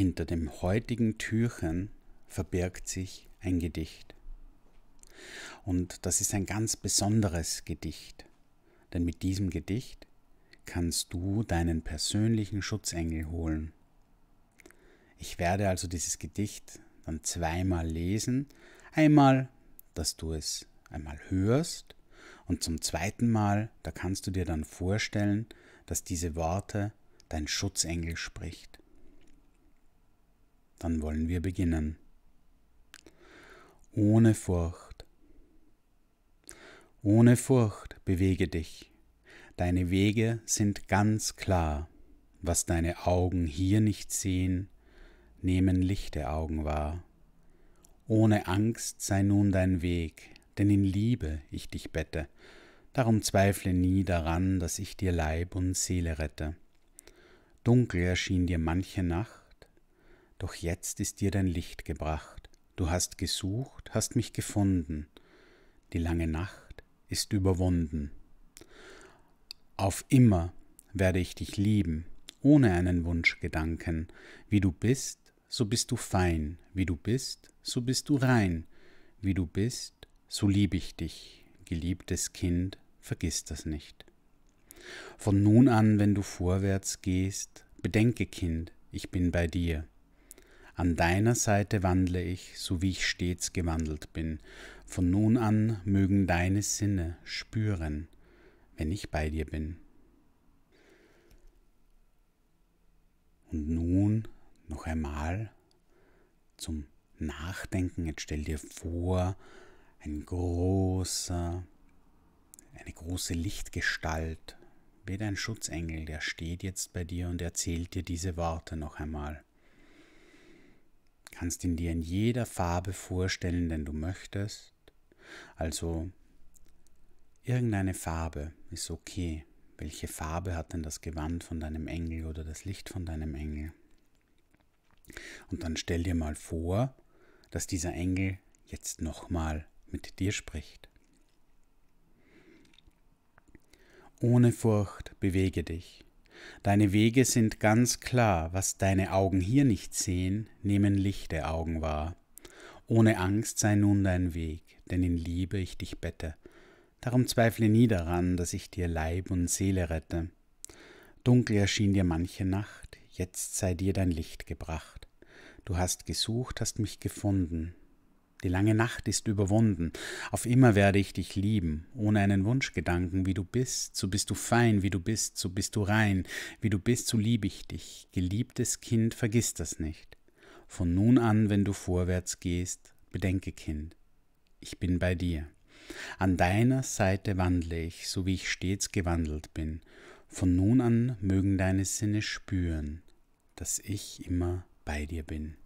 Hinter dem heutigen Türchen verbirgt sich ein Gedicht. Und das ist ein ganz besonderes Gedicht, denn mit diesem Gedicht kannst du deinen persönlichen Schutzengel holen. Ich werde also dieses Gedicht dann zweimal lesen, einmal, dass du es einmal hörst und zum zweiten Mal, da kannst du dir dann vorstellen, dass diese Worte dein Schutzengel spricht. Dann wollen wir beginnen. Ohne Furcht. Ohne Furcht bewege dich. Deine Wege sind ganz klar. Was deine Augen hier nicht sehen, nehmen lichte Augen wahr. Ohne Angst sei nun dein Weg, denn in Liebe ich dich bette. Darum zweifle nie daran, dass ich dir Leib und Seele rette. Dunkel erschien dir manche Nacht, doch jetzt ist dir dein Licht gebracht. Du hast gesucht, hast mich gefunden. Die lange Nacht ist überwunden. Auf immer werde ich dich lieben, ohne einen Wunschgedanken. Wie du bist, so bist du fein. Wie du bist, so bist du rein. Wie du bist, so lieb ich dich. Geliebtes Kind, vergiss das nicht. Von nun an, wenn du vorwärts gehst, bedenke, Kind, ich bin bei dir. An deiner Seite wandle ich, so wie ich stets gewandelt bin. Von nun an mögen deine Sinne spüren, wenn ich bei dir bin. Und nun noch einmal zum Nachdenken. Jetzt stell dir vor, ein großer, eine große Lichtgestalt, wie dein Schutzengel, der steht jetzt bei dir und erzählt dir diese Worte noch einmal. Kannst ihn dir in jeder Farbe vorstellen, denn du möchtest. Also irgendeine Farbe ist okay. Welche Farbe hat denn das Gewand von deinem Engel oder das Licht von deinem Engel? Und dann stell dir mal vor, dass dieser Engel jetzt nochmal mit dir spricht. Ohne Furcht bewege dich. Deine Wege sind ganz klar, was deine Augen hier nicht sehen, nehmen lichte Augen wahr. Ohne Angst sei nun dein Weg, denn in Liebe ich dich bette. Darum zweifle nie daran, dass ich dir Leib und Seele rette. Dunkel erschien dir manche Nacht, jetzt sei dir dein Licht gebracht. Du hast gesucht, hast mich gefunden, die lange Nacht ist überwunden. Auf immer werde ich dich lieben, ohne einen Wunschgedanken, wie du bist, so bist du fein, wie du bist, so bist du rein, wie du bist, so liebe ich dich. Geliebtes Kind, vergiss das nicht. Von nun an, wenn du vorwärts gehst, bedenke, Kind, ich bin bei dir. An deiner Seite wandle ich, so wie ich stets gewandelt bin. Von nun an mögen deine Sinne spüren, dass ich immer bei dir bin.